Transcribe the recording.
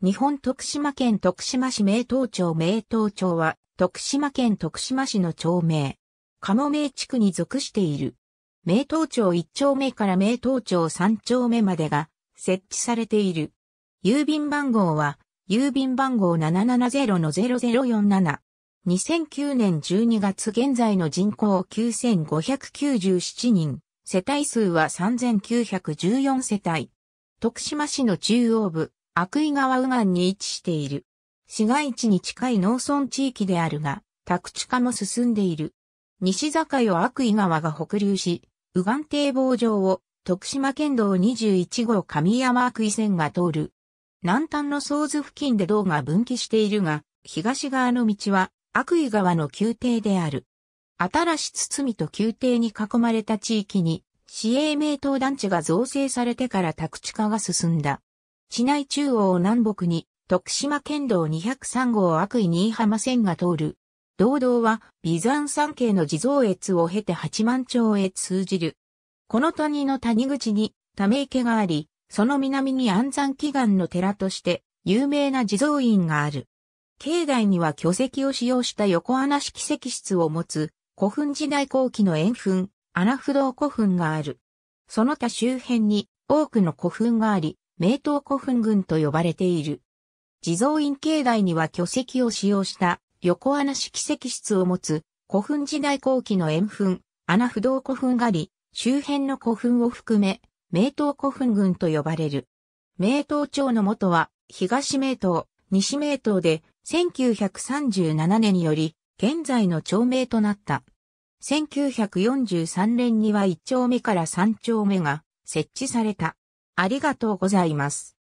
日本徳島県徳島市名東町名東町は、徳島県徳島市の町名。鴨名地区に属している。名東町1丁目から名東町3丁目までが設置されている。郵便番号は、郵便番号770-0047。2009年12月現在の人口9597人、世帯数は3914世帯。徳島市の中央部、悪意川右岸に位置している。市街地に近い農村地域であるが、宅地化も進んでいる。西境を悪意川が北流し、右岸堤防上を徳島県道21号上山悪意線が通る。南端の総図付近で道が分岐しているが、東側の道は悪意川の宮廷である。新しみと宮廷に囲まれた地域に、市営名東団地が造成されてから宅地化が進んだ。市内中央南北に、徳島県道203号悪意新居浜線が通る。道道は、微山山系の地蔵越を経て八万町へ通じる。この谷の谷口に、ため池があり、その南に安山祈願の寺として、有名な地蔵院がある。境内には巨石を使用した横穴式石室を持つ、古墳時代後期の円墳、穴不動古墳がある。その他周辺に多くの古墳があり、名刀古墳群と呼ばれている。地蔵院境内には巨石を使用した横穴式石室を持つ古墳時代後期の円墳、穴不動古墳があり、周辺の古墳を含め、名刀古墳群と呼ばれる。名刀町の元は東名刀、西名刀で1937年により現在の町名となった。1943年には1丁目から3丁目が設置された。ありがとうございます。